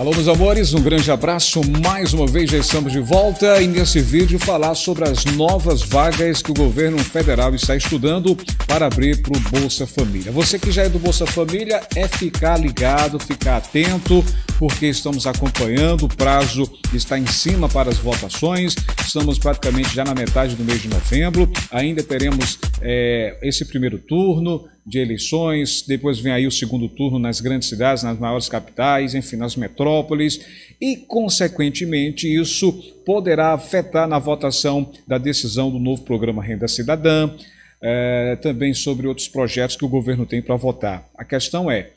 Alô, meus amores, um grande abraço. Mais uma vez já estamos de volta e nesse vídeo falar sobre as novas vagas que o governo federal está estudando para abrir para o Bolsa Família. Você que já é do Bolsa Família é ficar ligado, ficar atento, porque estamos acompanhando, o prazo está em cima para as votações, estamos praticamente já na metade do mês de novembro, ainda teremos é, esse primeiro turno, de eleições, depois vem aí o segundo turno nas grandes cidades, nas maiores capitais, enfim, nas metrópoles, e, consequentemente, isso poderá afetar na votação da decisão do novo programa Renda Cidadã, eh, também sobre outros projetos que o governo tem para votar. A questão é: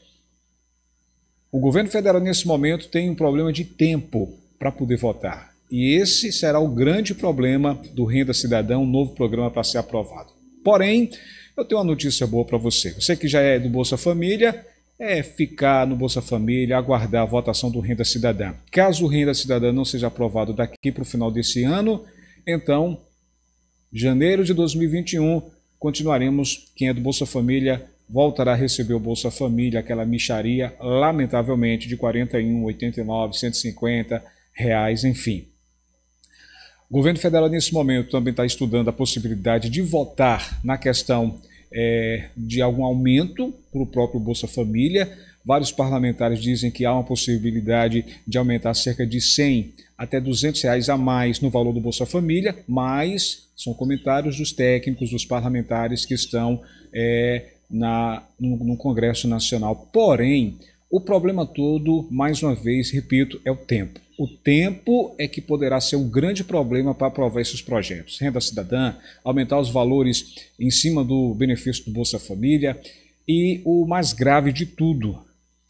o governo federal, nesse momento, tem um problema de tempo para poder votar. E esse será o grande problema do Renda Cidadã, um novo programa para ser aprovado. Porém, eu tenho uma notícia boa para você. Você que já é do Bolsa Família, é ficar no Bolsa Família, aguardar a votação do Renda Cidadã. Caso o Renda Cidadã não seja aprovado daqui para o final desse ano, então, janeiro de 2021, continuaremos. Quem é do Bolsa Família voltará a receber o Bolsa Família, aquela micharia, lamentavelmente, de R$ 41, R$ 150 reais, enfim. O governo federal, nesse momento, também está estudando a possibilidade de votar na questão é, de algum aumento para o próprio Bolsa Família. Vários parlamentares dizem que há uma possibilidade de aumentar cerca de 100 até 200 reais a mais no valor do Bolsa Família, mas são comentários dos técnicos, dos parlamentares que estão é, na, no, no Congresso Nacional. Porém, o problema todo, mais uma vez, repito, é o tempo. O tempo é que poderá ser um grande problema para aprovar esses projetos. Renda cidadã, aumentar os valores em cima do benefício do Bolsa Família e o mais grave de tudo,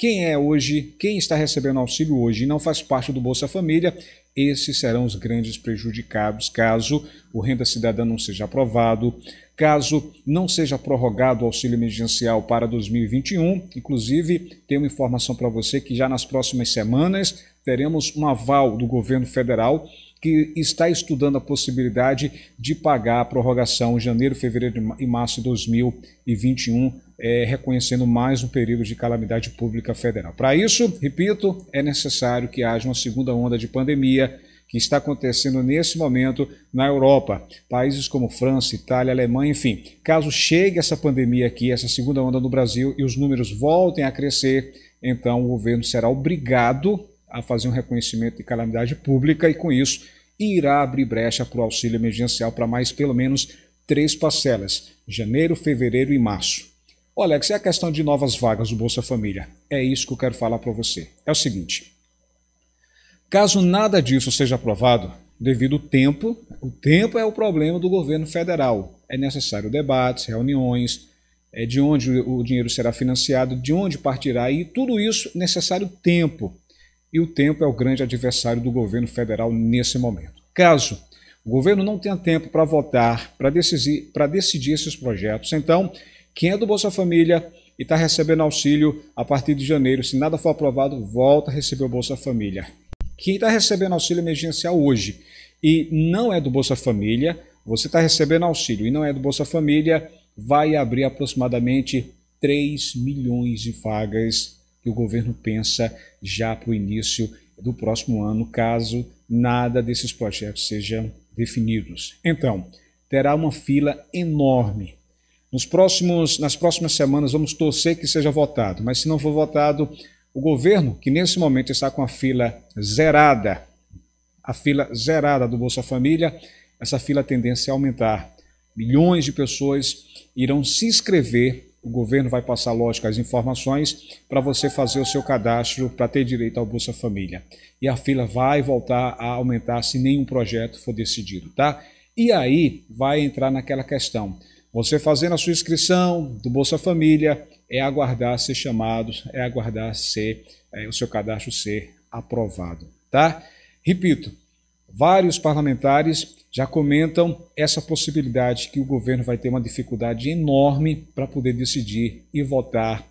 quem é hoje, quem está recebendo auxílio hoje e não faz parte do Bolsa Família, esses serão os grandes prejudicados caso o Renda Cidadã não seja aprovado, caso não seja prorrogado o auxílio emergencial para 2021. Inclusive, tenho uma informação para você que já nas próximas semanas teremos um aval do governo federal que está estudando a possibilidade de pagar a prorrogação janeiro, fevereiro e março de 2021 é, reconhecendo mais um período de calamidade pública federal. Para isso, repito, é necessário que haja uma segunda onda de pandemia que está acontecendo nesse momento na Europa. Países como França, Itália, Alemanha, enfim. Caso chegue essa pandemia aqui, essa segunda onda no Brasil, e os números voltem a crescer, então o governo será obrigado a fazer um reconhecimento de calamidade pública e, com isso, irá abrir brecha para o auxílio emergencial para mais pelo menos três parcelas: janeiro, fevereiro e março. Olha, Alex, é a questão de novas vagas do Bolsa Família. É isso que eu quero falar para você. É o seguinte: caso nada disso seja aprovado, devido ao tempo, o tempo é o problema do governo federal. É necessário debates, reuniões, é de onde o dinheiro será financiado, de onde partirá, e tudo isso é necessário tempo. E o tempo é o grande adversário do governo federal nesse momento. Caso o governo não tenha tempo para votar, para decidir, decidir esses projetos, então quem é do Bolsa Família e está recebendo auxílio a partir de janeiro, se nada for aprovado, volta a receber o Bolsa Família. Quem está recebendo auxílio emergencial hoje e não é do Bolsa Família, você está recebendo auxílio e não é do Bolsa Família, vai abrir aproximadamente 3 milhões de vagas que o governo pensa já para o início do próximo ano, caso nada desses projetos sejam definidos. Então, terá uma fila enorme nos próximos, nas próximas semanas vamos torcer que seja votado, mas se não for votado, o governo, que nesse momento está com a fila zerada, a fila zerada do Bolsa Família, essa fila a tendência a é aumentar. Milhões de pessoas irão se inscrever, o governo vai passar, lógico, as informações para você fazer o seu cadastro para ter direito ao Bolsa Família. E a fila vai voltar a aumentar se nenhum projeto for decidido, tá? E aí vai entrar naquela questão você fazendo a sua inscrição do Bolsa Família é aguardar ser chamado, é aguardar ser é, o seu cadastro ser aprovado, tá? Repito, vários parlamentares já comentam essa possibilidade que o governo vai ter uma dificuldade enorme para poder decidir e votar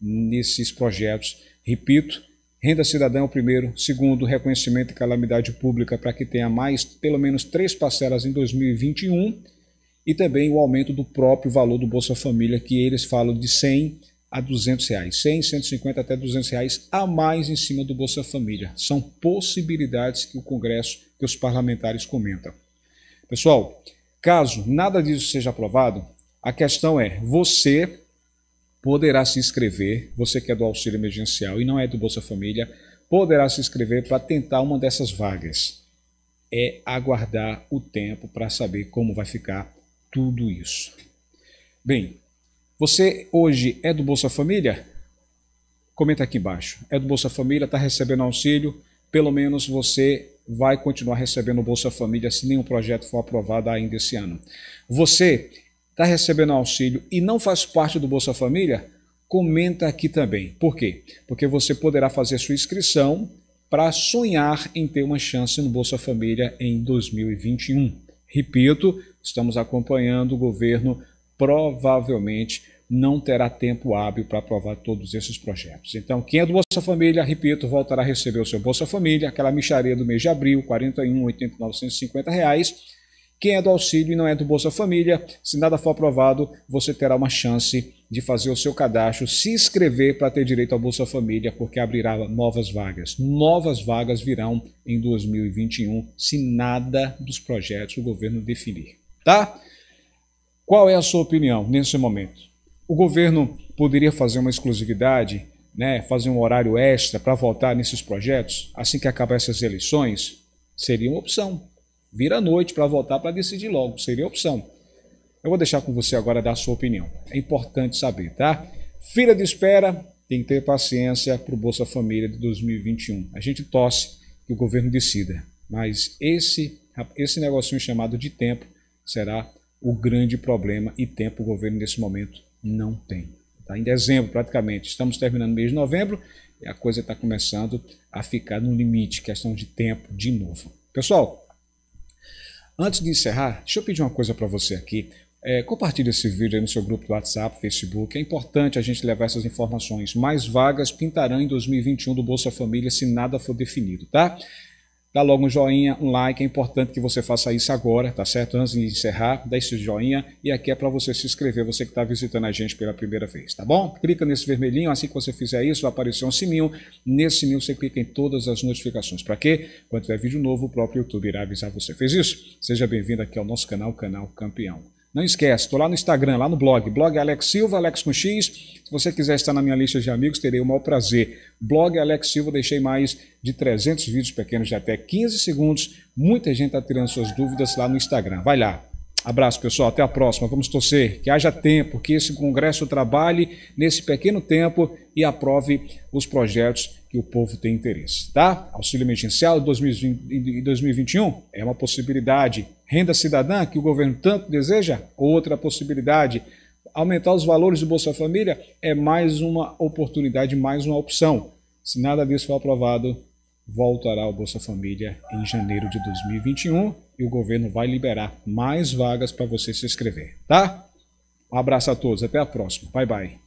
nesses projetos. Repito, renda cidadã é o primeiro, segundo, reconhecimento de calamidade pública para que tenha mais pelo menos três parcelas em 2021 e também o aumento do próprio valor do Bolsa Família, que eles falam de 100 a 200 reais, 100, 150 até 200 reais a mais em cima do Bolsa Família. São possibilidades que o Congresso, que os parlamentares comentam. Pessoal, caso nada disso seja aprovado, a questão é, você poderá se inscrever, você que é do auxílio emergencial e não é do Bolsa Família, poderá se inscrever para tentar uma dessas vagas. É aguardar o tempo para saber como vai ficar tudo isso. Bem, você hoje é do Bolsa Família? Comenta aqui embaixo. É do Bolsa Família, está recebendo auxílio? Pelo menos você vai continuar recebendo o Bolsa Família se nenhum projeto for aprovado ainda esse ano. Você está recebendo auxílio e não faz parte do Bolsa Família? Comenta aqui também. Por quê? Porque você poderá fazer sua inscrição para sonhar em ter uma chance no Bolsa Família em 2021. Repito, estamos acompanhando, o governo provavelmente não terá tempo hábil para aprovar todos esses projetos. Então, quem é do Bolsa Família, repito, voltará a receber o seu Bolsa Família, aquela micharia do mês de abril, R$ 41.8950. reais. Quem é do auxílio e não é do Bolsa Família, se nada for aprovado, você terá uma chance de fazer o seu cadastro, se inscrever para ter direito ao Bolsa Família, porque abrirá novas vagas. Novas vagas virão em 2021, se nada dos projetos o governo definir. Tá? Qual é a sua opinião nesse momento? O governo poderia fazer uma exclusividade, né, fazer um horário extra para votar nesses projetos assim que acabar essas eleições? Seria uma opção. Vir à noite para votar para decidir logo, seria opção. Eu vou deixar com você agora dar a sua opinião. É importante saber, tá? Fila de espera, tem que ter paciência para o Bolsa Família de 2021. A gente torce que o governo decida, mas esse, esse negocinho chamado de tempo será o grande problema e tempo o governo nesse momento não tem. Tá? Em dezembro, praticamente, estamos terminando o mês de novembro e a coisa está começando a ficar no limite, questão de tempo de novo. Pessoal, antes de encerrar, deixa eu pedir uma coisa para você aqui. É, compartilhe esse vídeo no seu grupo do WhatsApp, Facebook. É importante a gente levar essas informações. Mais vagas pintarão em 2021 do Bolsa Família se nada for definido, tá? Dá logo um joinha, um like, é importante que você faça isso agora, tá certo? Antes de encerrar, dá esse joinha e aqui é para você se inscrever, você que está visitando a gente pela primeira vez, tá bom? Clica nesse vermelhinho, assim que você fizer isso, vai aparecer um sininho. Nesse sininho você clica em todas as notificações. Para quê? Quando tiver vídeo novo, o próprio YouTube irá avisar você. Fez isso? Seja bem-vindo aqui ao nosso canal, Canal Campeão. Não esquece, estou lá no Instagram, lá no blog, blog Alex Silva, Alex com X. Se você quiser estar na minha lista de amigos, terei o maior prazer. Blog Alex Silva, deixei mais de 300 vídeos pequenos de até 15 segundos. Muita gente está tirando suas dúvidas lá no Instagram. Vai lá. Abraço, pessoal. Até a próxima. Vamos torcer que haja tempo, que esse Congresso trabalhe nesse pequeno tempo e aprove os projetos que o povo tem interesse, tá? Auxílio emergencial em 2021 é uma possibilidade renda cidadã, que o governo tanto deseja, outra possibilidade. Aumentar os valores do Bolsa Família é mais uma oportunidade, mais uma opção. Se nada disso for aprovado, voltará o Bolsa Família em janeiro de 2021 e o governo vai liberar mais vagas para você se inscrever, tá? Um abraço a todos, até a próxima. Bye bye.